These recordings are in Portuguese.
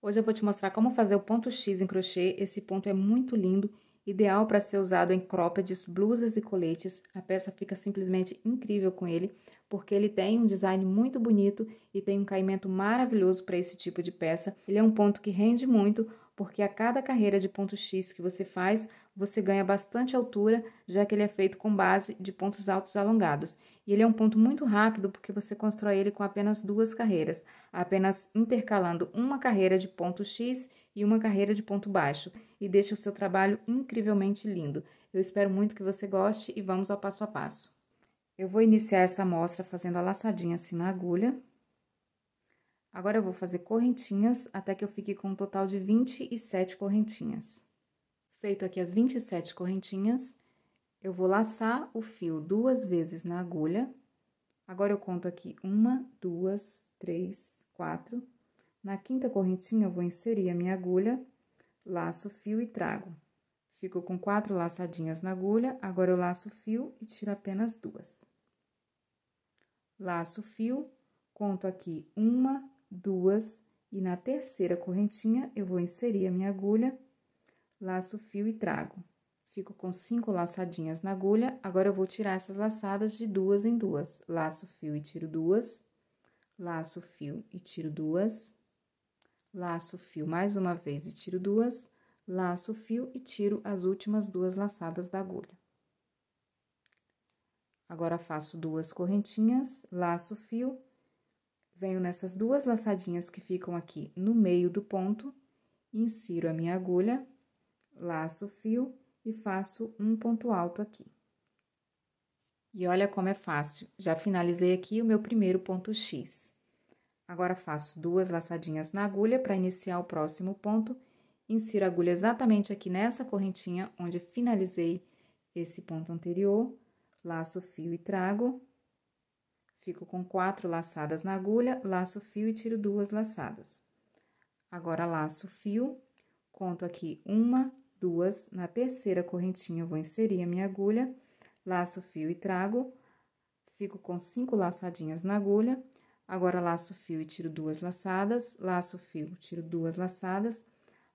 Hoje eu vou te mostrar como fazer o ponto X em crochê. Esse ponto é muito lindo, ideal para ser usado em croppeds, blusas e coletes. A peça fica simplesmente incrível com ele, porque ele tem um design muito bonito e tem um caimento maravilhoso para esse tipo de peça. Ele é um ponto que rende muito, porque a cada carreira de ponto X que você faz, você ganha bastante altura, já que ele é feito com base de pontos altos alongados. E ele é um ponto muito rápido porque você constrói ele com apenas duas carreiras, apenas intercalando uma carreira de ponto X e uma carreira de ponto baixo, e deixa o seu trabalho incrivelmente lindo. Eu espero muito que você goste e vamos ao passo a passo. Eu vou iniciar essa amostra fazendo a laçadinha assim na agulha. Agora eu vou fazer correntinhas até que eu fique com um total de 27 correntinhas. Feito aqui as 27 correntinhas, eu vou laçar o fio duas vezes na agulha. Agora eu conto aqui uma, duas, três, quatro. Na quinta correntinha, eu vou inserir a minha agulha, laço o fio e trago. Fico com quatro laçadinhas na agulha, agora eu laço o fio e tiro apenas duas. Laço o fio, conto aqui uma, duas e na terceira correntinha eu vou inserir a minha agulha, laço fio e trago. Fico com cinco laçadinhas na agulha, agora eu vou tirar essas laçadas de duas em duas. Laço fio e tiro duas, laço fio e tiro duas, laço fio mais uma vez e tiro duas, laço fio e tiro as últimas duas laçadas da agulha. Agora, faço duas correntinhas, laço fio venho nessas duas laçadinhas que ficam aqui no meio do ponto, insiro a minha agulha, laço o fio e faço um ponto alto aqui. E olha como é fácil, já finalizei aqui o meu primeiro ponto X. Agora, faço duas laçadinhas na agulha para iniciar o próximo ponto, insiro a agulha exatamente aqui nessa correntinha onde finalizei esse ponto anterior, laço o fio e trago, Fico com quatro laçadas na agulha, laço fio e tiro duas laçadas. Agora, laço fio, conto aqui uma, duas, na terceira correntinha eu vou inserir a minha agulha, laço fio e trago, fico com cinco laçadinhas na agulha, agora laço fio e tiro duas laçadas, laço fio, tiro duas laçadas,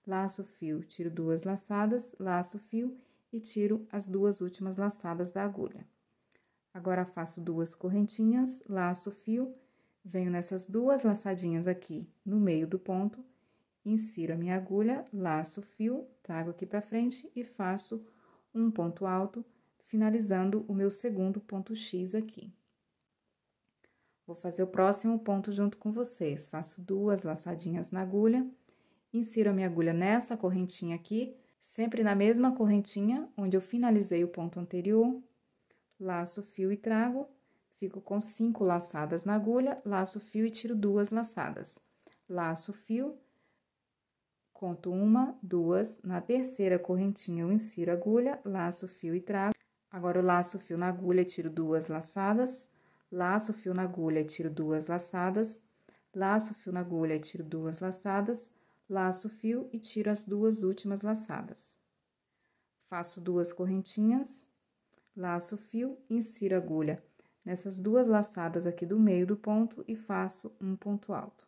laço fio, tiro duas laçadas, laço fio e tiro as duas últimas laçadas da agulha. Agora faço duas correntinhas, laço o fio, venho nessas duas laçadinhas aqui no meio do ponto, insiro a minha agulha, laço o fio, trago aqui para frente e faço um ponto alto, finalizando o meu segundo ponto X aqui. Vou fazer o próximo ponto junto com vocês. Faço duas laçadinhas na agulha, insiro a minha agulha nessa correntinha aqui, sempre na mesma correntinha onde eu finalizei o ponto anterior, laço, fio e trago, fico com cinco laçadas na agulha, laço, fio e tiro duas laçadas. Laço, fio, conto uma, duas, na terceira correntinha eu insiro a agulha, laço, fio e trago. Agora, eu laço, fio na agulha, e tiro duas laçadas, laço, fio na agulha, e tiro duas laçadas, laço, fio na agulha, e tiro duas laçadas, laço, fio e tiro as duas últimas laçadas. Faço duas correntinhas, laço fio, insiro agulha nessas duas laçadas aqui do meio do ponto e faço um ponto alto.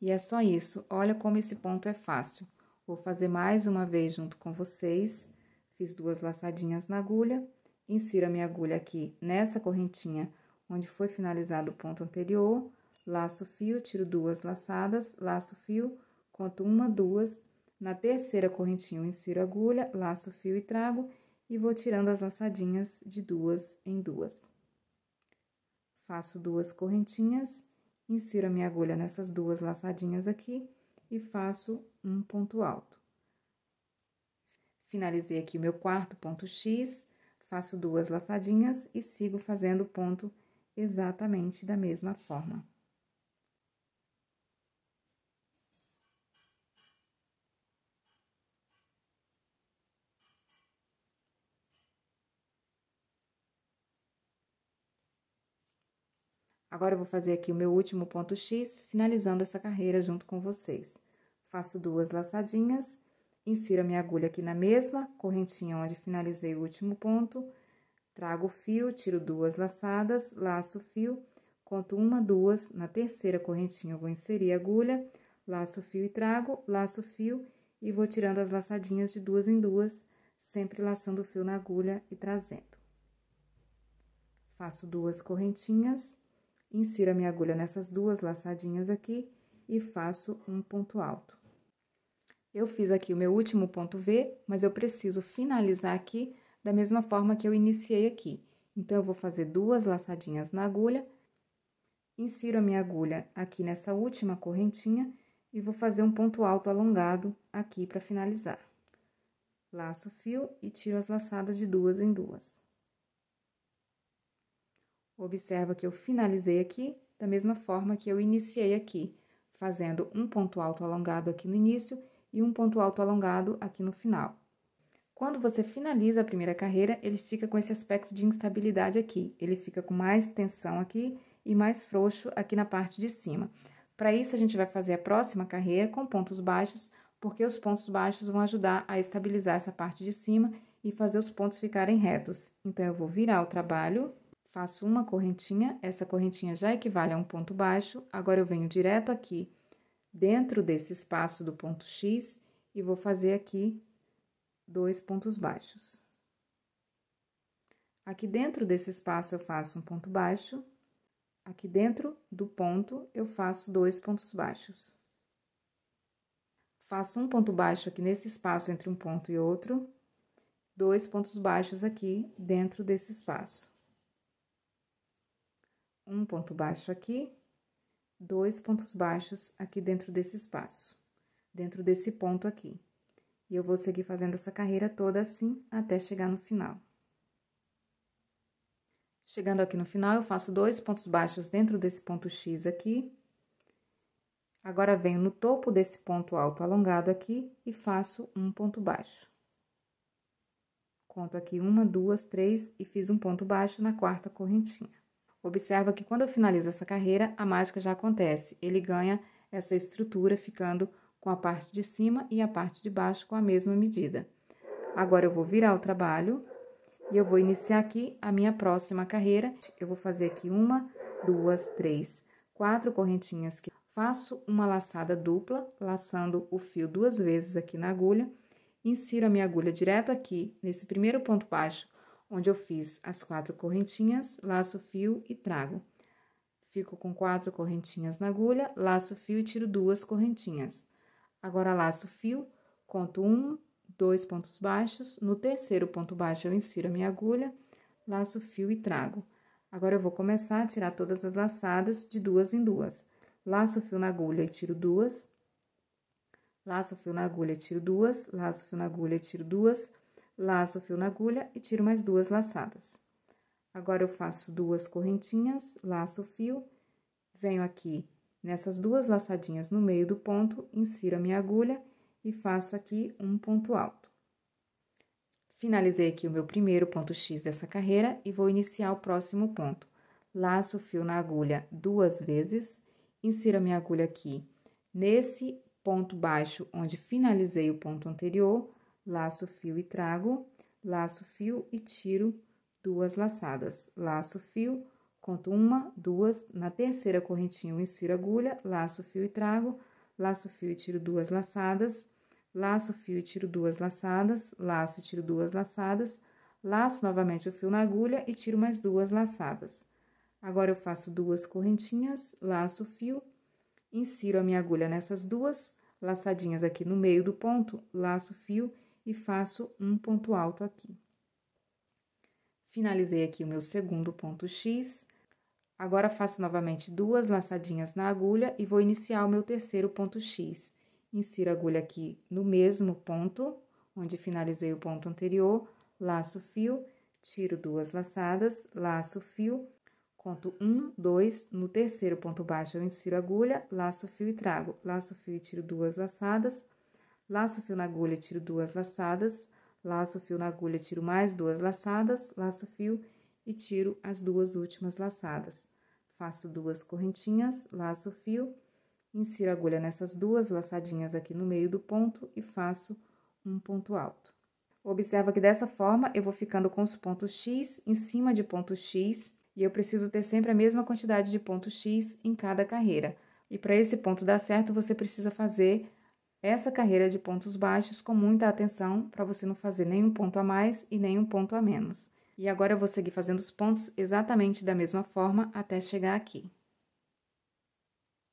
E é só isso, olha como esse ponto é fácil. Vou fazer mais uma vez junto com vocês, fiz duas laçadinhas na agulha, insiro a minha agulha aqui nessa correntinha onde foi finalizado o ponto anterior, laço fio, tiro duas laçadas, laço fio, conto uma, duas, na terceira correntinha eu insiro agulha, laço fio e trago, e vou tirando as laçadinhas de duas em duas. Faço duas correntinhas, insiro a minha agulha nessas duas laçadinhas aqui e faço um ponto alto. Finalizei aqui o meu quarto ponto X, faço duas laçadinhas e sigo fazendo o ponto exatamente da mesma forma. Agora eu vou fazer aqui o meu último ponto X, finalizando essa carreira junto com vocês. Faço duas laçadinhas, insiro a minha agulha aqui na mesma correntinha onde finalizei o último ponto, trago o fio, tiro duas laçadas, laço o fio, conto uma, duas, na terceira correntinha eu vou inserir a agulha, laço o fio e trago, laço o fio e vou tirando as laçadinhas de duas em duas, sempre laçando o fio na agulha e trazendo. Faço duas correntinhas, Insiro a minha agulha nessas duas laçadinhas aqui e faço um ponto alto. Eu fiz aqui o meu último ponto V, mas eu preciso finalizar aqui da mesma forma que eu iniciei aqui. Então, eu vou fazer duas laçadinhas na agulha, insiro a minha agulha aqui nessa última correntinha e vou fazer um ponto alto alongado aqui para finalizar. Laço o fio e tiro as laçadas de duas em duas. Observa que eu finalizei aqui da mesma forma que eu iniciei aqui, fazendo um ponto alto alongado aqui no início e um ponto alto alongado aqui no final. Quando você finaliza a primeira carreira, ele fica com esse aspecto de instabilidade aqui. Ele fica com mais tensão aqui e mais frouxo aqui na parte de cima. Para isso, a gente vai fazer a próxima carreira com pontos baixos, porque os pontos baixos vão ajudar a estabilizar essa parte de cima e fazer os pontos ficarem retos. Então, eu vou virar o trabalho Faço uma correntinha, essa correntinha já equivale a um ponto baixo. Agora, eu venho direto aqui dentro desse espaço do ponto X e vou fazer aqui dois pontos baixos. Aqui dentro desse espaço, eu faço um ponto baixo. Aqui dentro do ponto, eu faço dois pontos baixos. Faço um ponto baixo aqui nesse espaço entre um ponto e outro. Dois pontos baixos aqui dentro desse espaço um ponto baixo aqui, dois pontos baixos aqui dentro desse espaço, dentro desse ponto aqui. E eu vou seguir fazendo essa carreira toda assim até chegar no final. Chegando aqui no final, eu faço dois pontos baixos dentro desse ponto X aqui. Agora, venho no topo desse ponto alto alongado aqui e faço um ponto baixo. Conto aqui uma, duas, três e fiz um ponto baixo na quarta correntinha. Observa que quando eu finalizo essa carreira, a mágica já acontece. Ele ganha essa estrutura ficando com a parte de cima e a parte de baixo com a mesma medida. Agora eu vou virar o trabalho e eu vou iniciar aqui a minha próxima carreira. Eu vou fazer aqui uma, duas, três, quatro correntinhas que faço uma laçada dupla, laçando o fio duas vezes aqui na agulha, insiro a minha agulha direto aqui nesse primeiro ponto baixo onde eu fiz as quatro correntinhas, laço fio e trago. Fico com quatro correntinhas na agulha, laço fio e tiro duas correntinhas. Agora, laço fio, conto um, dois pontos baixos, no terceiro ponto baixo eu insiro a minha agulha, laço fio e trago. Agora, eu vou começar a tirar todas as laçadas de duas em duas. Laço fio na agulha e tiro duas, laço fio na agulha, tiro duas, laço fio na agulha, tiro duas, laço o fio na agulha e tiro mais duas laçadas. Agora, eu faço duas correntinhas, laço o fio, venho aqui nessas duas laçadinhas no meio do ponto, insiro a minha agulha e faço aqui um ponto alto. Finalizei aqui o meu primeiro ponto X dessa carreira e vou iniciar o próximo ponto. Laço o fio na agulha duas vezes, insiro a minha agulha aqui nesse ponto baixo onde finalizei o ponto anterior, laço, fio e trago, laço, fio e tiro duas laçadas, laço, fio, conto uma, duas, na terceira correntinha eu insiro agulha, laço, fio e trago, laço, fio e tiro duas laçadas, laço, fio e tiro duas laçadas, laço e tiro duas laçadas, laço novamente o fio na agulha e tiro mais duas laçadas. Agora, eu faço duas correntinhas, laço o fio, insiro a minha agulha nessas duas laçadinhas aqui no meio do ponto, laço o fio e faço um ponto alto aqui. Finalizei aqui o meu segundo ponto X. Agora, faço novamente duas laçadinhas na agulha e vou iniciar o meu terceiro ponto X. Insiro a agulha aqui no mesmo ponto, onde finalizei o ponto anterior, laço fio, tiro duas laçadas, laço fio, conto um, dois, no terceiro ponto baixo eu insiro agulha, laço fio e trago, laço fio e tiro duas laçadas, laço fio na agulha, tiro duas laçadas, laço fio na agulha, tiro mais duas laçadas, laço fio e tiro as duas últimas laçadas. Faço duas correntinhas, laço fio, insiro a agulha nessas duas laçadinhas aqui no meio do ponto e faço um ponto alto. Observa que dessa forma eu vou ficando com os pontos X em cima de ponto X e eu preciso ter sempre a mesma quantidade de ponto X em cada carreira. E para esse ponto dar certo, você precisa fazer essa carreira de pontos baixos com muita atenção para você não fazer nenhum ponto a mais e nenhum ponto a menos. E agora eu vou seguir fazendo os pontos exatamente da mesma forma até chegar aqui.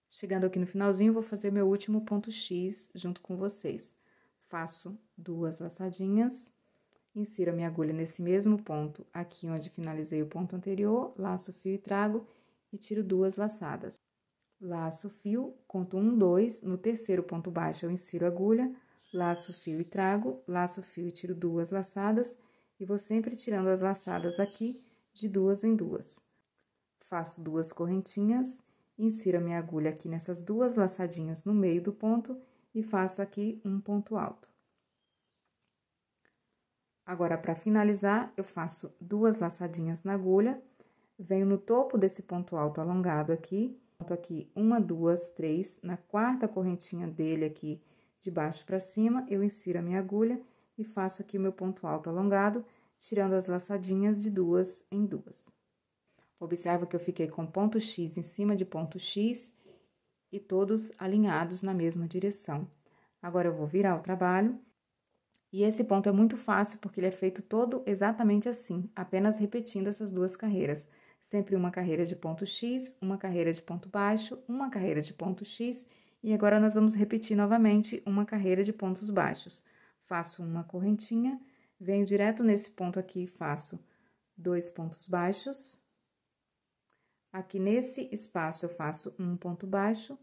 Chegando aqui no finalzinho, vou fazer meu último ponto X junto com vocês. Faço duas laçadinhas, insiro a minha agulha nesse mesmo ponto aqui onde finalizei o ponto anterior, laço o fio e trago e tiro duas laçadas laço fio, conto um, dois, no terceiro ponto baixo eu insiro agulha, laço fio e trago, laço fio e tiro duas laçadas, e vou sempre tirando as laçadas aqui de duas em duas. Faço duas correntinhas, insiro a minha agulha aqui nessas duas laçadinhas no meio do ponto e faço aqui um ponto alto. Agora, para finalizar, eu faço duas laçadinhas na agulha, venho no topo desse ponto alto alongado aqui aqui uma, duas, três, na quarta correntinha dele aqui de baixo para cima, eu insiro a minha agulha e faço aqui o meu ponto alto alongado, tirando as laçadinhas de duas em duas. Observa que eu fiquei com ponto X em cima de ponto X e todos alinhados na mesma direção. Agora, eu vou virar o trabalho. E esse ponto é muito fácil, porque ele é feito todo exatamente assim, apenas repetindo essas duas carreiras sempre uma carreira de ponto X, uma carreira de ponto baixo, uma carreira de ponto X, e agora nós vamos repetir novamente uma carreira de pontos baixos. Faço uma correntinha, venho direto nesse ponto aqui e faço dois pontos baixos. Aqui nesse espaço eu faço um ponto baixo,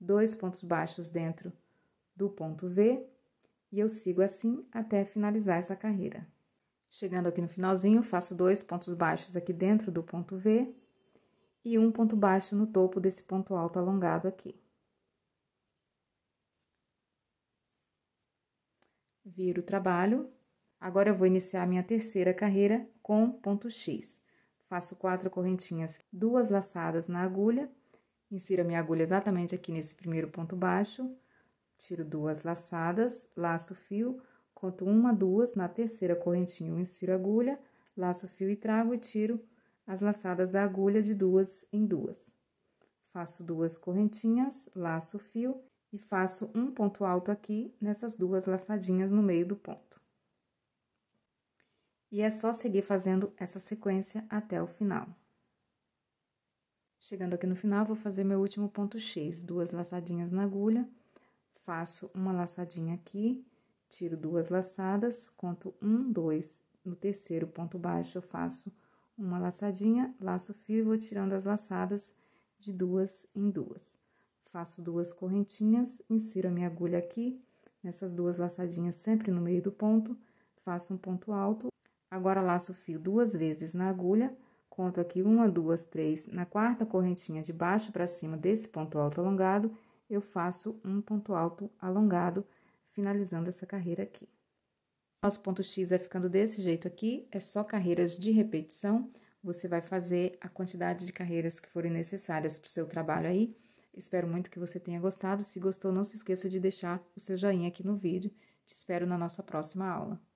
dois pontos baixos dentro do ponto V, e eu sigo assim até finalizar essa carreira. Chegando aqui no finalzinho, faço dois pontos baixos aqui dentro do ponto V e um ponto baixo no topo desse ponto alto alongado aqui. Viro o trabalho. Agora eu vou iniciar minha terceira carreira com ponto X. Faço quatro correntinhas, duas laçadas na agulha, insiro a minha agulha exatamente aqui nesse primeiro ponto baixo, tiro duas laçadas, laço o fio, Conto uma, duas, na terceira correntinha eu insiro a agulha, laço o fio e trago e tiro as laçadas da agulha de duas em duas. Faço duas correntinhas, laço o fio e faço um ponto alto aqui nessas duas laçadinhas no meio do ponto. E é só seguir fazendo essa sequência até o final. Chegando aqui no final, vou fazer meu último ponto X, duas laçadinhas na agulha, faço uma laçadinha aqui, tiro duas laçadas, conto um, dois, no terceiro ponto baixo eu faço uma laçadinha, laço fio, e vou tirando as laçadas de duas em duas. Faço duas correntinhas, insiro a minha agulha aqui, nessas duas laçadinhas sempre no meio do ponto, faço um ponto alto. Agora, laço o fio duas vezes na agulha, conto aqui uma, duas, três, na quarta correntinha de baixo para cima desse ponto alto alongado, eu faço um ponto alto alongado, finalizando essa carreira aqui. Nosso ponto X é ficando desse jeito aqui, é só carreiras de repetição. Você vai fazer a quantidade de carreiras que forem necessárias para o seu trabalho aí. Espero muito que você tenha gostado. Se gostou, não se esqueça de deixar o seu joinha aqui no vídeo. Te espero na nossa próxima aula.